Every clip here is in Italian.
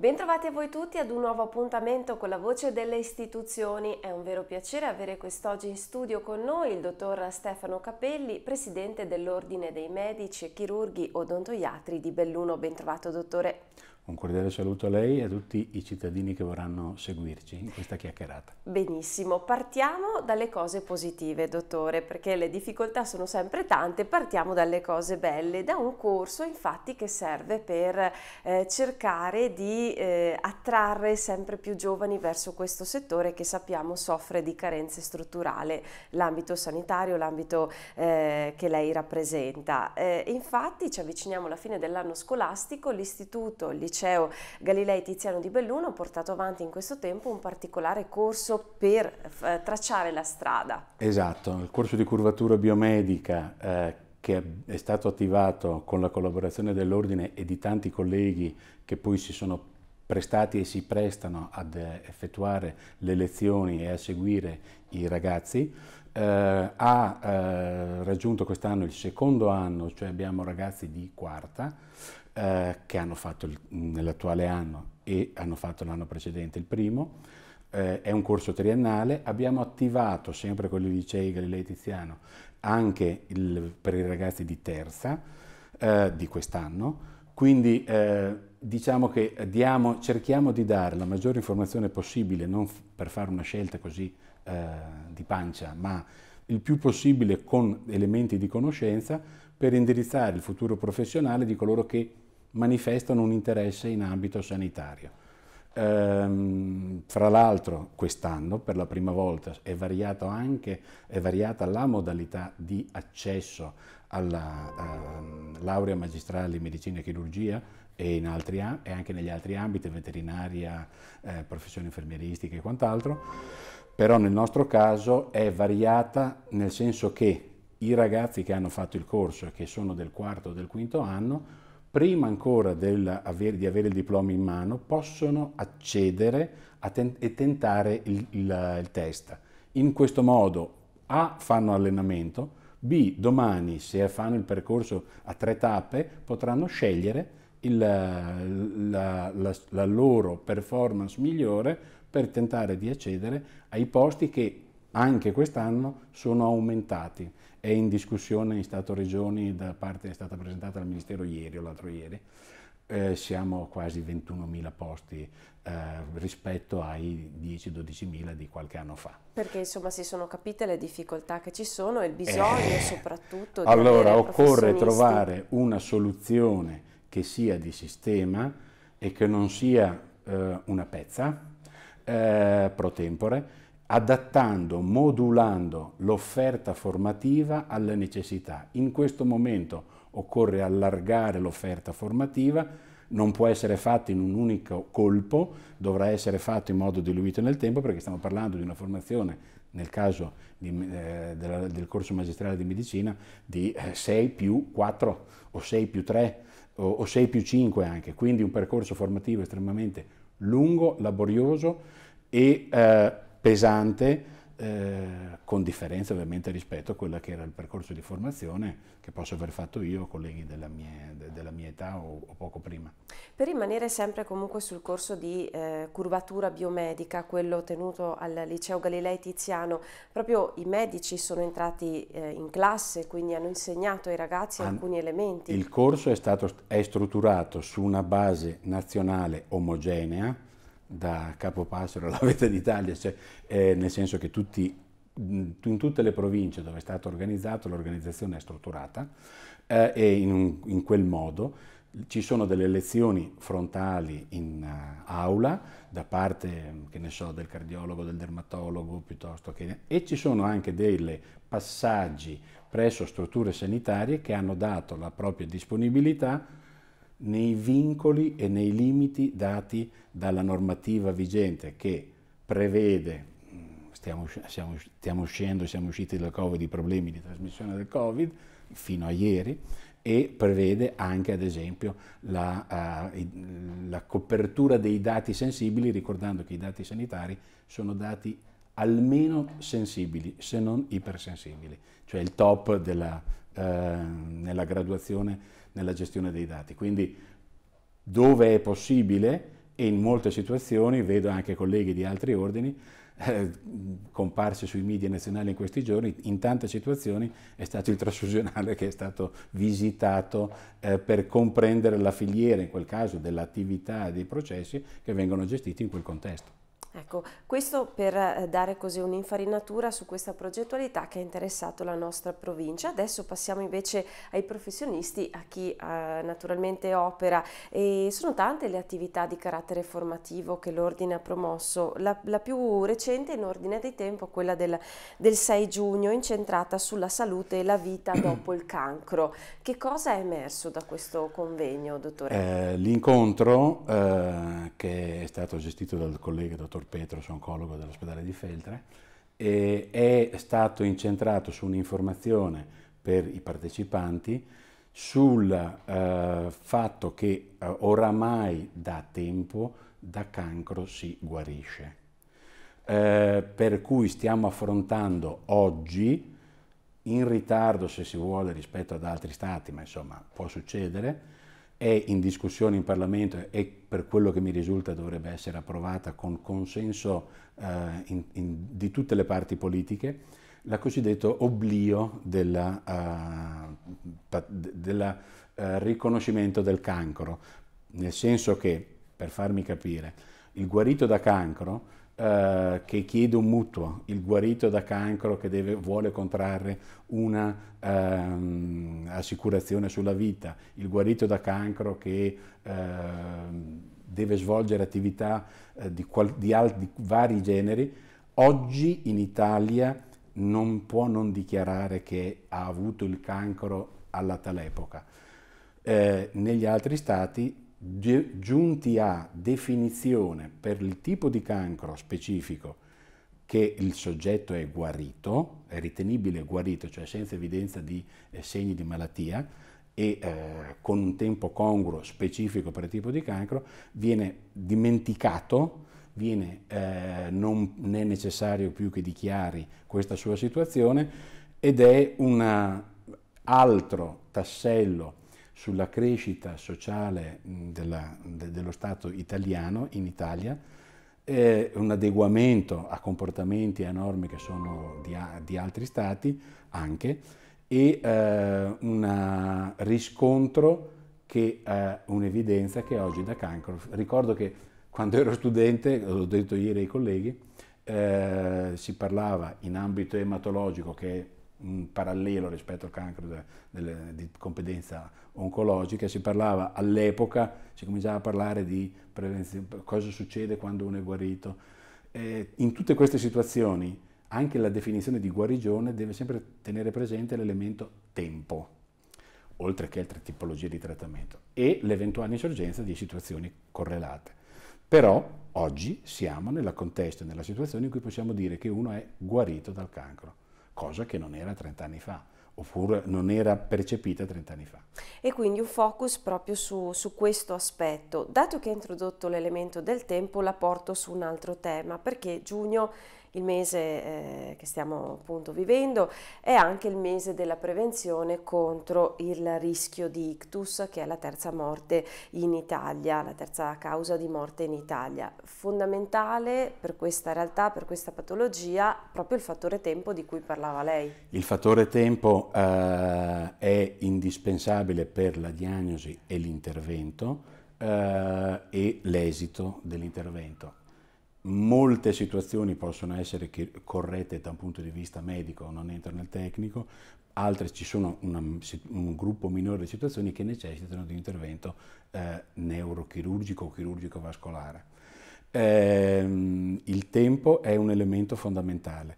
Bentrovati a voi tutti ad un nuovo appuntamento con la voce delle istituzioni. È un vero piacere avere quest'oggi in studio con noi il dottor Stefano Capelli, presidente dell'Ordine dei Medici e Chirurghi Odontoiatri di Belluno. Bentrovato dottore. Un cordiale saluto a lei e a tutti i cittadini che vorranno seguirci in questa chiacchierata. Benissimo, partiamo dalle cose positive, dottore, perché le difficoltà sono sempre tante, partiamo dalle cose belle, da un corso infatti che serve per eh, cercare di eh, attrarre sempre più giovani verso questo settore che sappiamo soffre di carenze strutturali, l'ambito sanitario, l'ambito eh, che lei rappresenta. Eh, infatti ci avviciniamo alla fine dell'anno scolastico, l'istituto, gli liceo Galilei Tiziano di Belluno ha portato avanti in questo tempo un particolare corso per eh, tracciare la strada. Esatto, il corso di curvatura biomedica eh, che è stato attivato con la collaborazione dell'Ordine e di tanti colleghi che poi si sono prestati e si prestano ad eh, effettuare le lezioni e a seguire i ragazzi. Eh, ha eh, raggiunto quest'anno il secondo anno, cioè abbiamo ragazzi di quarta, eh, che hanno fatto nell'attuale anno e hanno fatto l'anno precedente il primo. Eh, è un corso triennale, abbiamo attivato sempre con i licei Galilei Tiziano anche il, per i ragazzi di terza eh, di quest'anno, quindi eh, diciamo che diamo, cerchiamo di dare la maggiore informazione possibile, non per fare una scelta così eh, di pancia, ma il più possibile con elementi di conoscenza per indirizzare il futuro professionale di coloro che manifestano un interesse in ambito sanitario. Ehm, fra l'altro quest'anno per la prima volta è, anche, è variata la modalità di accesso alla uh, laurea magistrale in medicina e chirurgia e, altri, e, anche negli altri ambiti, veterinaria, eh, professioni infermieristiche e quant'altro, però nel nostro caso è variata nel senso che i ragazzi che hanno fatto il corso e che sono del quarto o del quinto anno, prima ancora del, aver, di avere il diploma in mano, possono accedere ten- e tentare il, il, il test. In questo modo A fanno allenamento, B domani se fanno il percorso a tre tappe potranno scegliere il, la, la, la loro performance migliore per tentare di accedere ai posti che anche quest'anno sono aumentati. È in discussione in Stato Regioni, da parte è stata presentata al Ministero ieri o l'altro ieri. Eh, siamo a quasi 21.000 posti eh, rispetto ai 10-12.000 di qualche anno fa. Perché insomma si sono capite le difficoltà che ci sono e il bisogno eh, soprattutto di Allora occorre trovare una soluzione che sia di sistema e che non sia eh, una pezza eh, pro tempore, adattando, modulando l'offerta formativa alle necessità. In questo momento occorre allargare l'offerta formativa, non può essere fatto in un unico colpo, dovrà essere fatto in modo diluito nel tempo perché stiamo parlando di una formazione, nel caso di, eh, della, del corso magistrale di medicina, di eh, 6 più 4 o 6 più 3 o, o 6 più 5 anche, quindi un percorso formativo estremamente lungo, laborioso e eh, pesante, eh, con differenza ovviamente rispetto a quello che era il percorso di formazione che posso aver fatto io, colleghi della mia, de, della mia età o, o, poco prima. Per rimanere sempre comunque sul corso di eh, curvatura biomedica, quello tenuto al liceo Galilei Tiziano, proprio i medici sono entrati eh, in classe, quindi hanno insegnato ai ragazzi An alcuni elementi. Il corso è stato è strutturato su una base nazionale omogenea, da Capopasero alla Vetta d'Italia, cioè, eh, nel senso che tutti, in tutte le province dove è stato organizzato l'organizzazione è strutturata eh, e in, in, quel modo ci sono delle lezioni frontali in uh, aula da parte so, del cardiologo, del dermatologo piuttosto che... e ci sono anche dei passaggi presso strutture sanitarie che hanno dato la propria disponibilità nei vincoli e nei limiti dati dalla normativa vigente che prevede, mm, stiamo, stiamo, stiamo uscendo, siamo usciti dal Covid, i problemi di trasmissione del Covid fino a ieri, e prevede anche ad esempio la, uh, la, copertura dei dati sensibili, ricordando che i dati sanitari sono dati almeno sensibili, se non ipersensibili, cioè il top della, uh, nella graduazione nella gestione dei dati. Quindi dove è possibile, e in molte situazioni, vedo anche colleghi di altri ordini, eh, comparsi sui media nazionali in questi giorni, in tante situazioni è stato il trasfusionale che è stato visitato eh, per comprendere la filiera, in quel caso, dell'attività e dei processi che vengono gestiti in quel contesto. Ecco, questo per eh, dare così un'infarinatura su questa progettualità che ha interessato la nostra provincia. Adesso passiamo invece ai professionisti, a chi eh, naturalmente opera e sono tante le attività di carattere formativo che l'Ordine ha promosso. La, la più recente in ordine di tempo, quella del, del 6 giugno, incentrata sulla salute e la vita dopo il cancro. Che cosa è emerso da questo convegno, dottore? Eh, l'incontro eh, che è stato gestito dal collega dottor dottor Petros, oncologo dell'ospedale di Feltre, è stato incentrato su un'informazione per i partecipanti sul eh, fatto che eh, oramai da tempo da cancro si guarisce. Eh, per cui stiamo affrontando oggi, in ritardo se si vuole rispetto ad altri stati, ma insomma può succedere, è in discussione in Parlamento e per quello che mi risulta dovrebbe essere approvata con consenso eh, in, in, di tutte le parti politiche, la cosiddetta oblio del uh, uh, riconoscimento del cancro, nel senso che, per farmi capire, il guarito da cancro eh, che chiede un mutuo, il guarito da cancro che deve, vuole contrarre una ehm, assicurazione sulla vita, il guarito da cancro che ehm, deve svolgere attività eh, di, qual- di, al- di vari generi, oggi in Italia non può non dichiarare che ha avuto il cancro alla tal epoca. Eh, negli altri stati giunti a definizione per il tipo di cancro specifico che il soggetto è guarito, è ritenibile guarito, cioè senza evidenza di eh, segni di malattia e eh, con un tempo congruo specifico per il tipo di cancro, viene dimenticato, viene, eh, non è necessario più che dichiari questa sua situazione ed è un altro tassello sulla crescita sociale della, de, dello Stato italiano in Italia, eh, un adeguamento a comportamenti e a norme che sono di, di altri Stati anche e eh, un riscontro che eh, un'evidenza che oggi da cancro. Ricordo che quando ero studente, l'ho detto ieri ai colleghi, eh, si parlava in ambito ematologico che è un parallelo rispetto al cancro de, de, di competenza oncologiche, si parlava all'epoca, si cominciava a parlare di prevenzione, cosa succede quando uno è guarito. Eh, in tutte queste situazioni anche la definizione di guarigione deve sempre tenere presente l'elemento tempo, oltre che altre tipologie di trattamento, e l'eventuale insorgenza di situazioni correlate. Però oggi siamo nel contesto, nella situazione in cui possiamo dire che uno è guarito dal cancro, cosa che non era 30 anni fa oppure non era percepita 30 anni fa. E quindi un focus proprio su, su questo aspetto. Dato che ha introdotto l'elemento del tempo, la porto su un altro tema, perché giugno il mese eh, che stiamo appunto vivendo è anche il mese della prevenzione contro il rischio di ictus, che è la terza morte in Italia, la terza causa di morte in Italia. Fondamentale per questa realtà, per questa patologia, proprio il fattore tempo di cui parlava lei. Il fattore tempo eh, è indispensabile per la diagnosi e l'intervento eh, e l'esito dell'intervento molte situazioni possono essere corrette da un punto di vista medico, non entro nel tecnico, altre ci sono una, un gruppo minore di situazioni che necessitano di un intervento eh, neurochirurgico o chirurgico-vascolare. Eh, il tempo è un elemento fondamentale.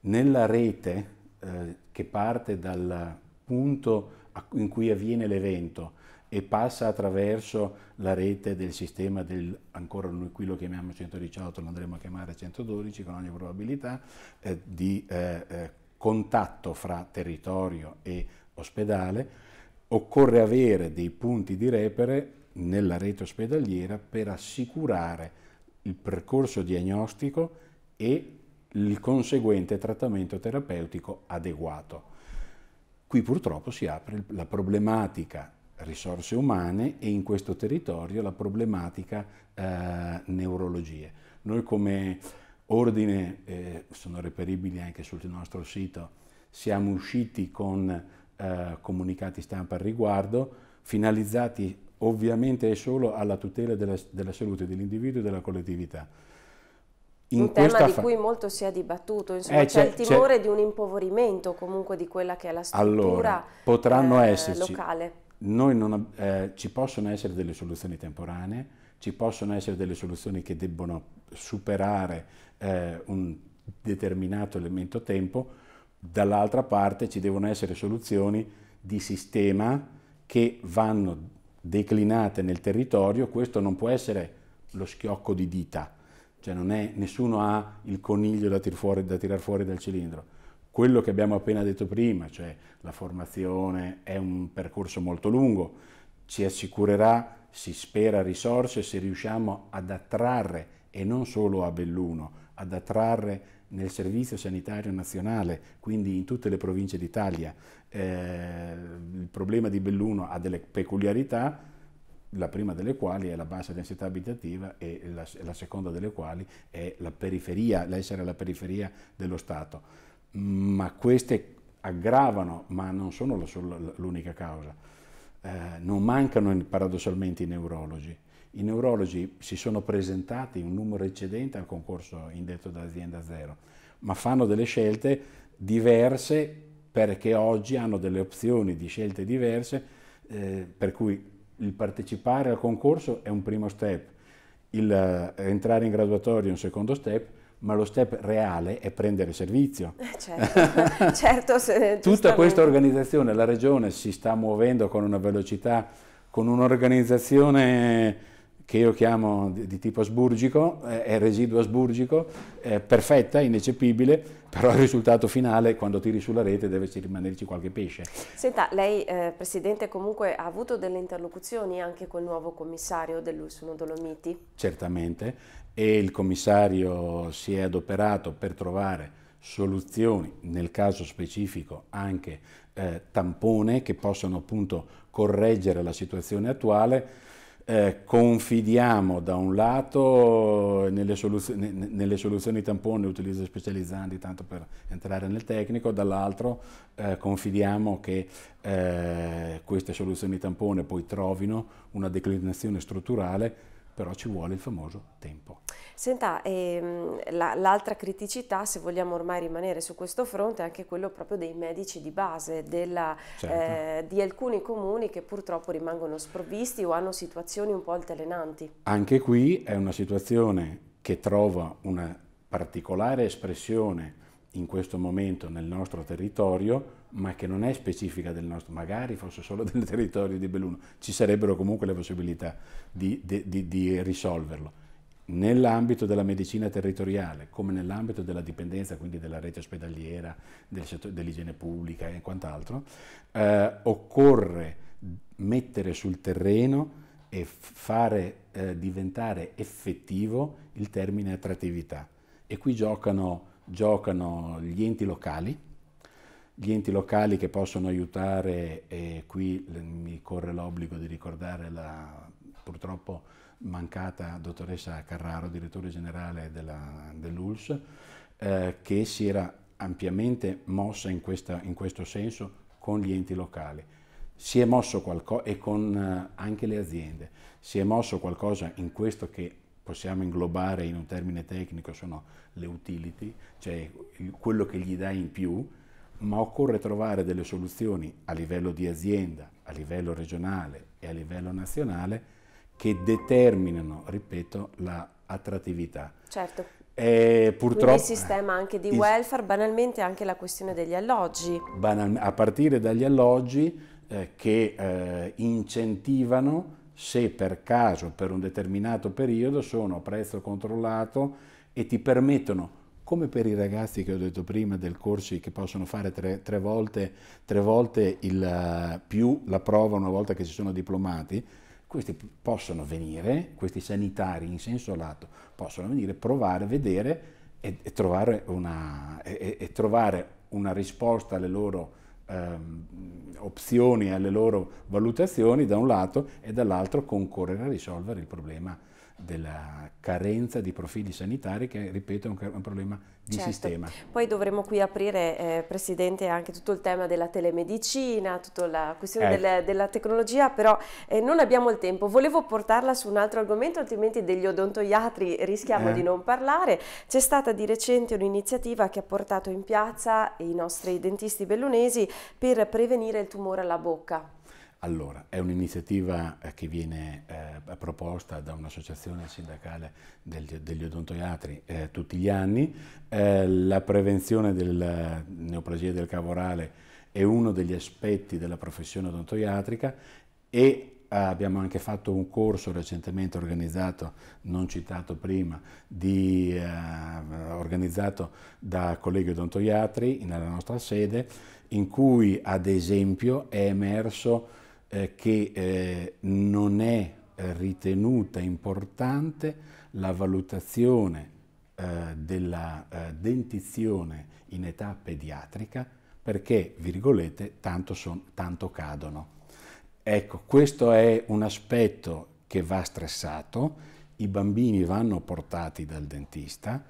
Nella rete eh, che parte dal punto in cui avviene l'evento e passa attraverso la rete del sistema del, ancora noi qui lo chiamiamo 118, lo andremo a chiamare 112 con ogni probabilità, eh, di eh, eh, contatto fra territorio e ospedale, occorre avere dei punti di repere nella rete ospedaliera per assicurare il percorso diagnostico e il conseguente trattamento terapeutico adeguato. Qui purtroppo si apre la problematica risorse umane e in questo territorio la problematica eh, neurologie. Noi come ordine, eh, sono reperibili anche sul nostro sito, siamo usciti con eh, comunicati stampa al riguardo, finalizzati ovviamente e solo alla tutela della, della salute dell'individuo e della collettività. In un tema di cui molto si è dibattuto, insomma eh, c'è, il timore di un impoverimento comunque di quella che è la struttura allora, potranno eh, esserci, locale non, eh, ci possono essere delle soluzioni temporanee, ci possono essere delle soluzioni che debbono superare eh, un determinato elemento tempo, dall'altra parte ci devono essere soluzioni di sistema che vanno declinate nel territorio, questo non può essere lo schiocco di dita, cioè è, nessuno ha il coniglio da, tir fuori, da tirar fuori dal cilindro, quello che abbiamo appena detto prima, cioè la formazione è un percorso molto lungo, ci assicurerà, si spera, risorse se riusciamo ad attrarre, e non solo a Belluno, ad attrarre nel Servizio Sanitario Nazionale, quindi in tutte le province d'Italia. Eh, il problema di Belluno ha delle peculiarità, la prima delle quali è la bassa densità abitativa e la, la seconda delle quali è l'essere alla periferia dello Stato ma queste aggravano, ma non sono l'unica causa. Eh, non mancano paradossalmente i neurologi. I neurologi si sono presentati in un numero eccedente al concorso indetto da azienda Zero, ma fanno delle scelte diverse perché oggi hanno delle opzioni di scelte diverse, eh, per cui il partecipare al concorso è un primo step, il eh, entrare in graduatorio è un secondo step, ma lo step reale è prendere servizio. Eh, certo, certo Tutta questa organizzazione, la regione si sta muovendo con una velocità, con un'organizzazione che io chiamo di, di tipo asburgico, eh, è residuo asburgico, eh, perfetta, ineccepibile, però il risultato finale quando tiri sulla rete deve rimanerci qualche pesce. Senta, lei eh, Presidente comunque ha avuto delle interlocuzioni anche col nuovo commissario dell'Ursuno Dolomiti? Certamente, e il commissario si è adoperato per trovare soluzioni, nel caso specifico anche eh, tampone, che possano appunto correggere la situazione attuale. Eh, confidiamo da un lato nelle, soluz nelle soluzioni tampone, utilizzo specializzanti tanto per entrare nel tecnico, dall'altro eh, confidiamo che eh, queste soluzioni tampone poi trovino una declinazione strutturale però ci vuole il famoso tempo. Senta, ehm, la, l'altra criticità, se vogliamo ormai rimanere su questo fronte, è anche quello proprio dei medici di base, della, certo. eh, di alcuni comuni che purtroppo rimangono sprovvisti o hanno situazioni un po' altalenanti. Anche qui è una situazione che trova una particolare espressione in questo momento nel nostro territorio, ma che non è specifica del nostro, magari fosse solo del territorio di Belluno, ci sarebbero comunque le possibilità di, di, di, di risolverlo. Nell'ambito della medicina territoriale, come nell'ambito della dipendenza, quindi della rete ospedaliera, del settore, dell'igiene pubblica e quant'altro, eh, occorre mettere sul terreno e fare eh, diventare effettivo il termine attrattività. E qui giocano giocano gli enti locali, gli enti locali che possono aiutare, e qui mi corre l'obbligo di ricordare la purtroppo mancata dottoressa Carraro, direttore generale della, dell'ULS, eh, che si era ampiamente mossa in, questa, in, questo senso con gli enti locali. Si è mosso qualcosa e con eh, anche le aziende. Si è mosso qualcosa in questo che possiamo inglobare in un termine tecnico sono le utility, cioè quello che gli dai in più, ma occorre trovare delle soluzioni a livello di azienda, a livello regionale e a livello nazionale che determinano, ripeto, la attrattività. Certo. E eh, purtroppo, il sistema anche di welfare, banalmente anche la questione degli alloggi. Banal, a partire dagli alloggi eh, che eh, incentivano se per caso per un determinato periodo sono a prezzo controllato e ti permettono, come per i ragazzi che ho detto prima del corsi che possono fare tre, tre volte, tre volte il, più la prova una volta che si sono diplomati, questi possono venire, questi sanitari in senso lato, possono venire, provare, vedere e, e, trovare, una, e, e trovare una risposta alle loro ehm, opzioni, alle loro valutazioni da un lato e dall'altro concorrere a risolvere il problema della carenza di profili sanitari che, ripeto, è un, un problema di certo. sistema. Poi dovremo qui aprire, eh, Presidente, anche tutto il tema della telemedicina, tutta la questione eh. Ecco. delle, della tecnologia, però eh, non abbiamo il tempo. Volevo portarla su un altro argomento, altrimenti degli odontoiatri rischiamo eh. di non parlare. C'è stata di recente un'iniziativa che ha portato in piazza i nostri dentisti bellunesi per prevenire il tumore alla bocca. Allora, è un'iniziativa eh, che viene eh, proposta da un'associazione sindacale degli, degli odontoiatri eh, tutti gli anni. Eh, la prevenzione della neoplasia del cavorale è uno degli aspetti della professione odontoiatrica e eh, abbiamo anche fatto un corso recentemente organizzato, non citato prima, di, eh, organizzato da colleghi odontoiatri nella nostra sede, in cui ad esempio è emerso eh, che eh, non è eh, ritenuta importante la valutazione della dentizione in età pediatrica perché, virgolette, tanto, son, tanto cadono. Ecco, questo è un aspetto che va stressato, i bambini vanno portati dal dentista,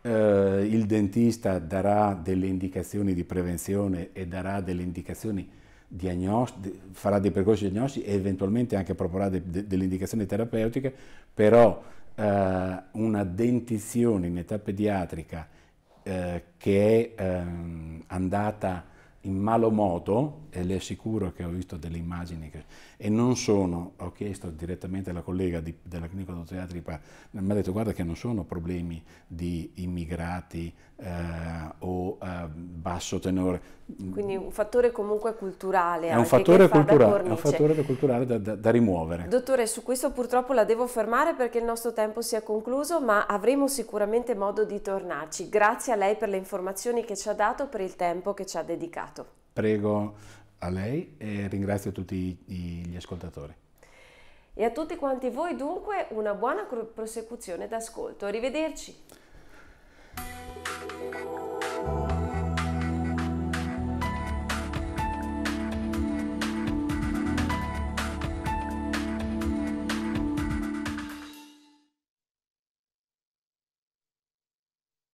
eh, il dentista darà delle indicazioni di prevenzione e darà delle indicazioni diagnosti, farà dei percorsi diagnostici e eventualmente anche proporrà de, de, delle indicazioni terapeutiche, però eh, una dentizione in età pediatrica eh, che è ehm, andata in malo modo, e le assicuro che ho visto delle immagini che, e non sono, ho chiesto direttamente alla collega di, della clinica odontoiatra di mi ha detto guarda che non sono problemi di immigrati eh, o eh, basso tenore. Quindi un fattore comunque culturale. È un fattore, cultura, è un fattore culturale da, da, da rimuovere. Dottore, su questo purtroppo la devo fermare perché il nostro tempo si è concluso, ma avremo sicuramente modo di tornarci. Grazie a lei per le informazioni che ci ha dato, per il tempo che ci ha dedicato stato. Prego a lei e ringrazio tutti gli ascoltatori. E a tutti quanti voi dunque una buona prosecuzione d'ascolto. Arrivederci.